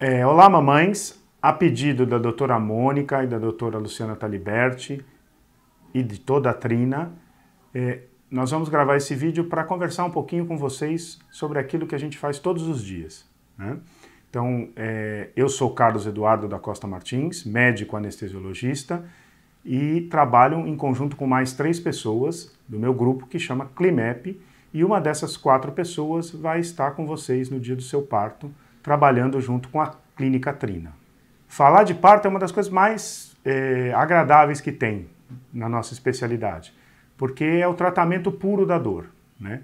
É, Olá, mamães. A pedido da doutora Mônica e da doutora Luciana Taliberti e de toda a Trina, é, nós vamos gravar esse vídeo para conversar um pouquinho com vocês sobre aquilo que a gente faz todos os dias. Né? Então, é, eu sou Carlos Eduardo da Costa Martins, médico anestesiologista, e trabalho em conjunto com mais três pessoas do meu grupo que chama CLIMEP, e uma dessas quatro pessoas vai estar com vocês no dia do seu parto trabalhando junto com a Clínica Trina. Falar de parto é uma das coisas mais é, agradáveis que tem na nossa especialidade, porque é o tratamento puro da dor. Né?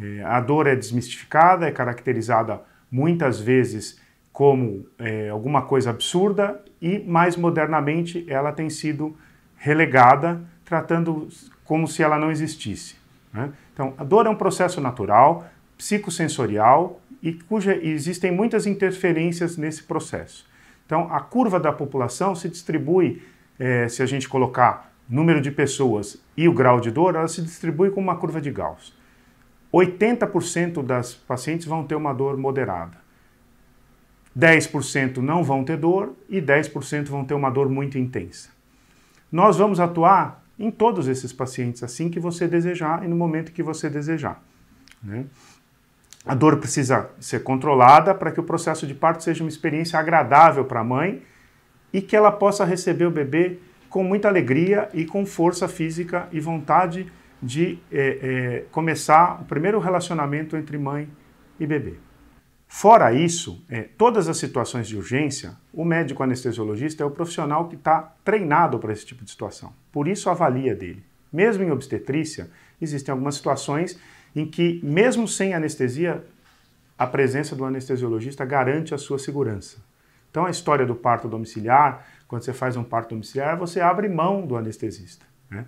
É, a dor é desmistificada, é caracterizada muitas vezes como é, alguma coisa absurda e, mais modernamente, ela tem sido relegada, tratando como se ela não existisse. Né? Então, a dor é um processo natural, psicossensorial e cuja existem muitas interferências nesse processo. Então, a curva da população se distribui, é, se a gente colocar número de pessoas e o grau de dor, ela se distribui como uma curva de Gauss. 80% das pacientes vão ter uma dor moderada. 10% não vão ter dor e 10% vão ter uma dor muito intensa. Nós vamos atuar em todos esses pacientes assim que você desejar e no momento que você desejar. Né? A dor precisa ser controlada para que o processo de parto seja uma experiência agradável para a mãe e que ela possa receber o bebê com muita alegria e com força física e vontade de é, é, começar o primeiro relacionamento entre mãe e bebê. Fora isso, é, todas as situações de urgência, o médico anestesiologista é o profissional que está treinado para esse tipo de situação. Por isso, avalia dele. Mesmo em obstetrícia, existem algumas situações em que, mesmo sem anestesia, a presença do anestesiologista garante a sua segurança. Então, a história do parto domiciliar, quando você faz um parto domiciliar, você abre mão do anestesista. Né?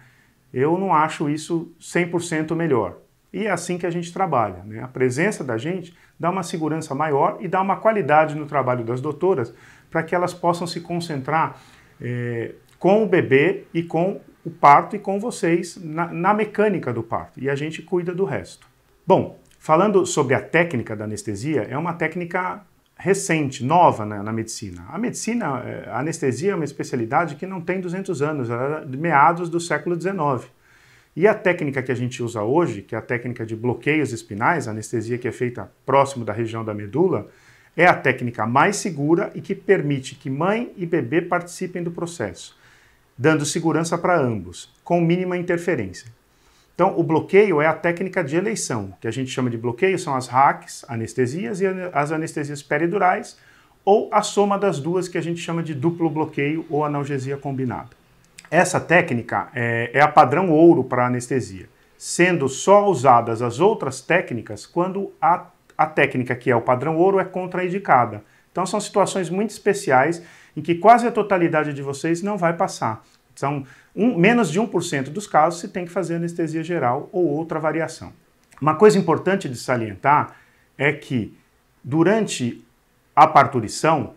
Eu não acho isso 100% melhor. E é assim que a gente trabalha. Né? A presença da gente dá uma segurança maior e dá uma qualidade no trabalho das doutoras para que elas possam se concentrar é, com o bebê e com o parto e com vocês na, na mecânica do parto. E a gente cuida do resto. Bom, falando sobre a técnica da anestesia, é uma técnica recente, nova na, medicina. A medicina, é, a anestesia é uma especialidade que não tem 200 anos, ela é meados do século XIX. E a técnica que a gente usa hoje, que é a técnica de bloqueios espinais, a anestesia que é feita próximo da região da medula, é a técnica mais segura e que permite que mãe e bebê participem do processo dando segurança para ambos, com mínima interferência. Então, o bloqueio é a técnica de eleição, que a gente chama de bloqueio, são as hacks, anestesias e as anestesias peridurais, ou a soma das duas, que a gente chama de duplo bloqueio ou analgesia combinada. Essa técnica é, é a padrão ouro para anestesia, sendo só usadas as outras técnicas quando a, a técnica que é o padrão ouro é contraindicada. Então, são situações muito especiais em que quase a totalidade de vocês não vai passar. São um, menos de 1% dos casos se tem que fazer anestesia geral ou outra variação. Uma coisa importante de salientar é que durante a parturição,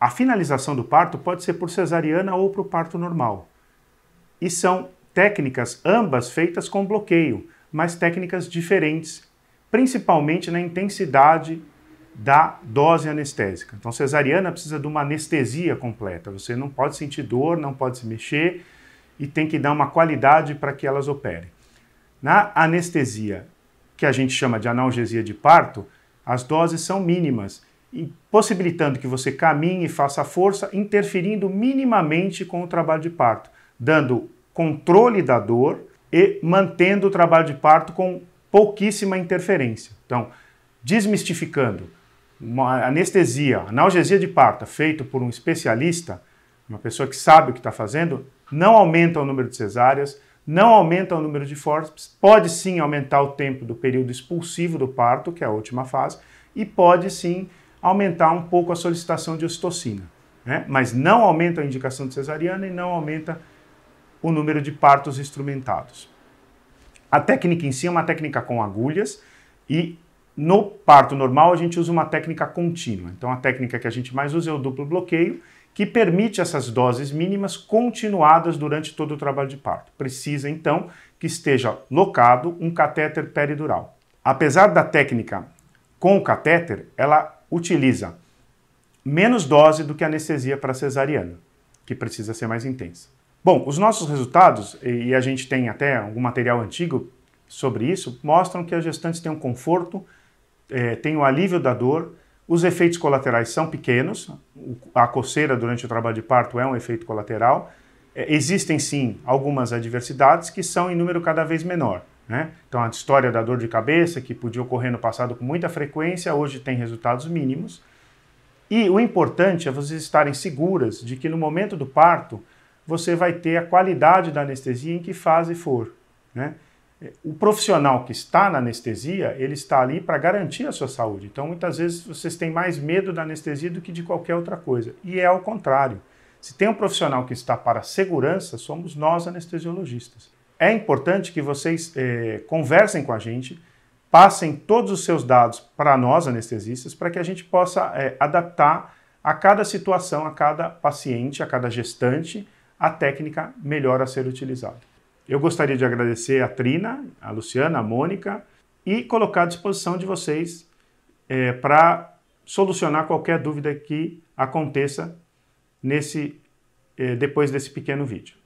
a finalização do parto pode ser por cesariana ou por parto normal. E são técnicas ambas feitas com bloqueio, mas técnicas diferentes, principalmente na intensidade da dose anestésica. Então, cesariana precisa de uma anestesia completa. Você não pode sentir dor, não pode se mexer e tem que dar uma qualidade para que elas operem. Na anestesia, que a gente chama de analgesia de parto, as doses são mínimas, possibilitando que você caminhe e faça força, interferindo minimamente com o trabalho de parto, dando controle da dor e mantendo o trabalho de parto com pouquíssima interferência. Então, desmistificando, uma anestesia, analgesia de parto feito por um especialista, uma pessoa que sabe o que está fazendo, não aumenta o número de cesáreas, não aumenta o número de forceps, pode sim aumentar o tempo do período expulsivo do parto, que é a última fase, e pode sim aumentar um pouco a solicitação de ocitocina. Né? Mas não aumenta a indicação de cesariana e não aumenta o número de partos instrumentados. A técnica em si é uma técnica com agulhas e no parto normal, a gente usa uma técnica contínua. Então, a técnica que a gente mais usa é o duplo bloqueio, que permite essas doses mínimas continuadas durante todo o trabalho de parto. Precisa, então, que esteja locado um catéter peridural. Apesar da técnica com o catéter, ela utiliza menos dose do que a anestesia para cesariana, que precisa ser mais intensa. Bom, os nossos resultados, e a gente tem até algum material antigo sobre isso, mostram que as gestantes têm um conforto é, tem o alívio da dor, os efeitos colaterais são pequenos, a coceira durante o trabalho de parto é um efeito colateral. É, existem sim algumas adversidades que são em número cada vez menor. Né? Então, a história da dor de cabeça, que podia ocorrer no passado com muita frequência, hoje tem resultados mínimos. E o importante é vocês estarem seguras de que no momento do parto você vai ter a qualidade da anestesia em que fase for. Né? o profissional que está na anestesia, ele está ali para garantir a sua saúde. Então, muitas vezes vocês têm mais medo da anestesia do que de qualquer outra coisa. E é ao contrário. Se tem um profissional que está para segurança, somos nós anestesiologistas. É importante que vocês eh, conversem com a gente, passem todos os seus dados para nós anestesistas, para que a gente possa eh, adaptar a cada situação, a cada paciente, a cada gestante, a técnica melhor a ser utilizada. Eu gostaria de agradecer a Trina, a Luciana, a Mônica e colocar à disposição de vocês é, para solucionar qualquer dúvida que aconteça nesse, é, depois desse pequeno vídeo.